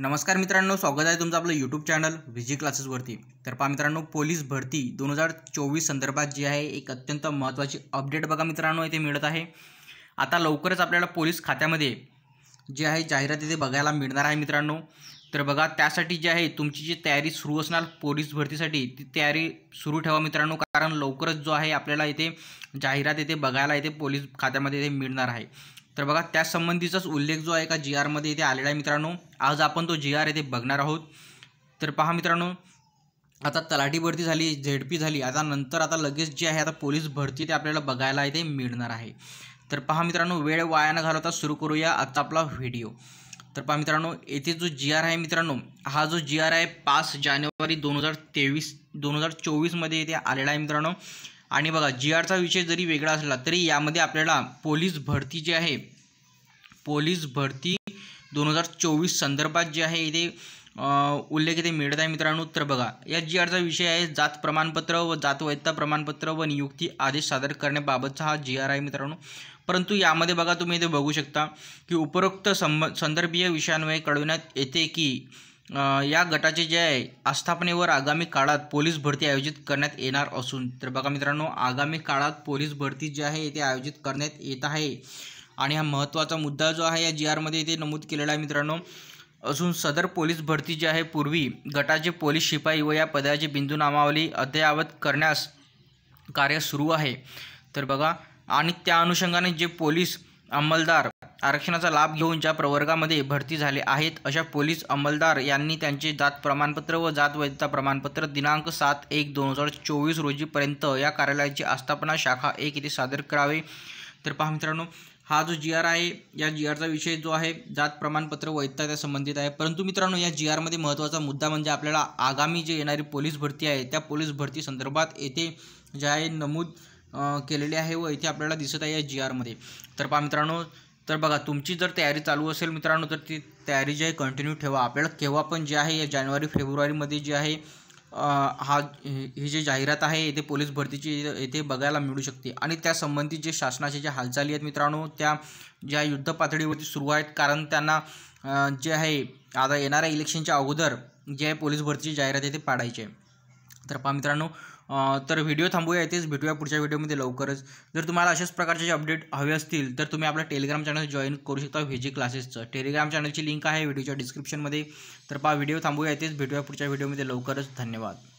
नमस्कार मित्रांनो स्वागत आहे तुमचं आपलं यूट्यूब चॅनल व्हिजी क्लासेसवरती तर पहा मित्रांनो पोलीस भरती दोन हजार चोवीस संदर्भात जी आहे एक अत्यंत महत्त्वाची अपडेट बघा मित्रांनो इथे मिळत आहे आता लवकरच आपल्याला पोलीस खात्यामध्ये जे आहे जाहिरात इथे बघायला मिळणार आहे मित्रांनो तर बघा त्यासाठी जी आहे तुमची जी तयारी सुरू असणार पोलीस भरतीसाठी ती तयारी सुरू ठेवा मित्रांनो कारण लवकरच जो आहे आपल्याला इथे जाहिरात इथे बघायला इथे पोलीस खात्यामध्ये इथे मिळणार आहे तर बघा त्यासंबंधीचाच उल्लेख जो आहे का जी आरमध्ये इथे आलेला आहे मित्रांनो आज आपण तो जी आर येथे बघणार आहोत तर पहा मित्रांनो आता तलाठी भरती झाली झेड पी झाली आता नंतर आता लगेच जे आहे आता पोलीस भरती ते आपल्याला बघायला इथे मिळणार आहे तर पहा मित्रांनो वेळ वाया न घालवता सुरू करूया आता आपला व्हिडिओ तर पहा मित्रांनो येथे जो जी आर आहे मित्रांनो हा जो जी आर आहे पाच जानेवारी दोन हजार तेवीस दोन हजार चोवीसमध्ये इथे आलेला आहे मित्रांनो आणि बघा जी आरचा विषय जरी वेगळा असला तरी यामध्ये आपल्याला पोलीस भरती जी आहे पोलीस भरती दोन हजार चोवीस संदर्भात जे आहे इथे उल्लेख इथे मिळत आहे मित्रांनो तर बघा या जी आरचा विषय आहे जात प्रमाणपत्र व जात वैधता प्रमाणपत्र व नियुक्ती आदेश सादर करण्याबाबतचा हा जी आर आहे मित्रांनो परंतु यामध्ये बघा तुम्ही इथे बघू शकता की उपरोक्त संब संदर्भीय विषयांमुळे कळविण्यात येते की या गटाचे जे आहे आस्थापनेवर आगामी काळात पोलीस भरती आयोजित करण्यात येणार असून तर बघा मित्रांनो आगामी काळात पोलीस भरती जी आहे ते आयोजित करण्यात येत आहे आणि हा महत्त्वाचा मुद्दा जो आहे या जी आरमध्ये इथे नमूद केलेला आहे मित्रांनो असून सदर पोलीस भरती जी आहे पूर्वी गटाचे पोलीस शिपाई व या पदाची बिंदू नामावली अद्ययावत करण्यास कार्य सुरू आहे तर बघा आणि त्या अनुषंगाने जे पोलीस अंमलदार आरक्षणाचा लाभ घेऊन ज्या प्रवर्गामध्ये भरती झाले आहेत अशा पोलीस अंमलदार यांनी त्यांचे जात प्रमाणपत्र व जात वैधता प्रमाणपत्र दिनांक सात एक दोन हजार चोवीस रोजीपर्यंत या कार्यालयाची आस्थापना शाखा एक येथे सादर करावे तर पहा मित्रांनो हा जो जी आर आहे या जी आरचा विषय जो आहे जात प्रमाणपत्र वैधता त्या संबंधित आहे परंतु मित्रांनो या जी आरमध्ये महत्त्वाचा मुद्दा म्हणजे आपल्याला आगामी जे येणारी पोलीस भरती आहे त्या पोलीस भरती संदर्भात येथे जे आहे नमूद केलेली आहे व इथे आपल्याला दिसत आहे या जी आरमध्ये तर पहा मित्रांनो तर बघा तुमची जर तयारी चालू असेल मित्रांनो तर ती तयारी जी आहे कंटिन्यू ठेवा आपल्याला केव्हा पण जे आहे या जानेवारी फेब्रुवारीमध्ये जे आहे हा ही जी जाहिरात आहे येथे पोलीस भरतीची येथे बघायला मिळू शकते आणि त्यासंबंधी जे शासनाचे जे हालचाली आहेत मित्रांनो त्या ज्या युद्ध पातळीवरती सुरू आहेत कारण त्यांना जे आहे आता येणाऱ्या इलेक्शनच्या अगोदर जे आहे पोलीस भरतीची जाहिरात येथे पाडायची आहे तर पहा मित्रांनो तर व्हिडिओ थांबूया येतेच भेटूया पुढच्या व्हिडिओमध्ये लवकरच जर तुम्हाला अशाच प्रकारचे अपडेट हवे असतील तर तुम्ही आपला टेलिग्राम चॅनल जॉईन करू शकता व्हिजी क्लासेसचं टेलिग्राम चॅनलची लिंक आहे व्हिडिओच्या डिस्क्रिप्शनमध्ये तर पहा व्हिडिओ थांबूया येतेच भेटूया पुढच्या व्हिडिओमध्ये लवकरच धन्यवाद